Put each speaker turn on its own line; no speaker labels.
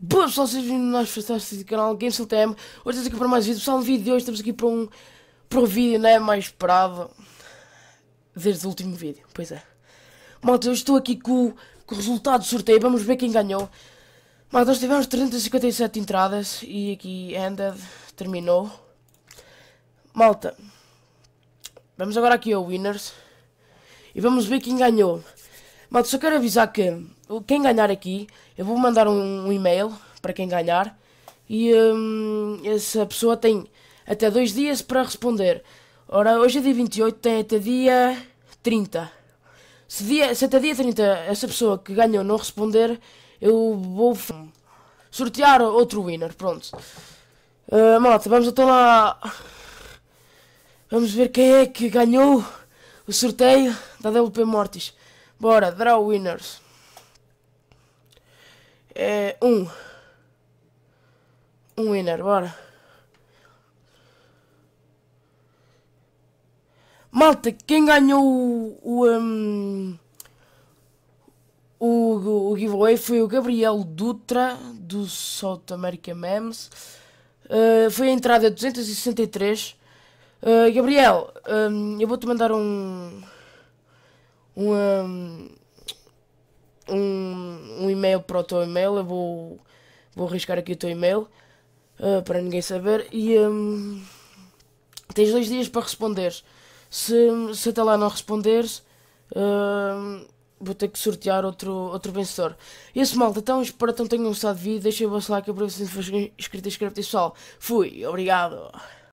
Boa pessoal, sejam bem-vindos ao nosso fantástico canal GameSilTM Hoje estamos aqui para mais vídeos, pessoal, um vídeo hoje estamos aqui para um, para um vídeo, né, mais esperado Desde o último vídeo, pois é Malta, eu estou aqui com, com o resultado do sorteio, vamos ver quem ganhou mas nós tivemos 357 entradas e aqui Ended terminou. Malta, vamos agora aqui ao Winners e vamos ver quem ganhou. Malta, só quero avisar que quem ganhar aqui, eu vou mandar um, um e-mail para quem ganhar e hum, essa pessoa tem até dois dias para responder. Ora, hoje é dia 28, tem até dia 30. Se, dia, se até dia 30 essa pessoa que ganhou não responder, eu vou sortear outro winner, pronto. Uh, malta, vamos então lá. Vamos ver quem é que ganhou o sorteio da WP Mortis. Bora, draw winners. É um. Um winner, bora. Malta, quem ganhou o. o um do o giveaway foi o Gabriel Dutra, do South America Memes. Uh, foi a entrada 263. Uh, eh, Gabriel, um, ehm, eu vou-te mandar um, um, ehm, um, um e-mail para o teu e-mail. Eu vou, vou arriscar aqui o teu e-mail uh, para ninguém saber. E um, ehm, tens dois dias para responderes. Se, se até lá não responderes. Uh, vou ter que sortear outro, outro vencedor. E esse malta, então espero que tenham gostado de vídeo. Deixem o vosso like, aproveitem se foi inscrito e E pessoal. Fui, obrigado.